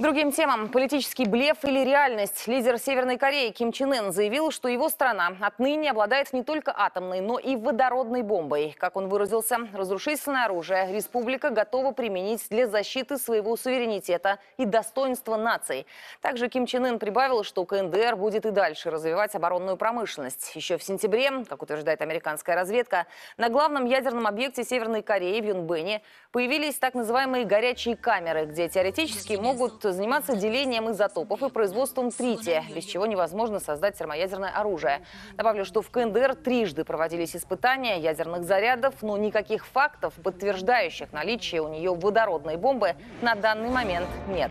другим темам. Политический блеф или реальность. Лидер Северной Кореи Ким Чен Ын заявил, что его страна отныне обладает не только атомной, но и водородной бомбой. Как он выразился, разрушительное оружие республика готова применить для защиты своего суверенитета и достоинства наций. Также Ким Чен Ын прибавил, что КНДР будет и дальше развивать оборонную промышленность. Еще в сентябре, как утверждает американская разведка, на главном ядерном объекте Северной Кореи в Юнбене появились так называемые горячие камеры, где теоретически могут Турцию заниматься делением изотопов и производством трития, без чего невозможно создать термоядерное оружие. Добавлю, что в КНДР трижды проводились испытания ядерных зарядов, но никаких фактов, подтверждающих наличие у нее водородной бомбы, на данный момент нет.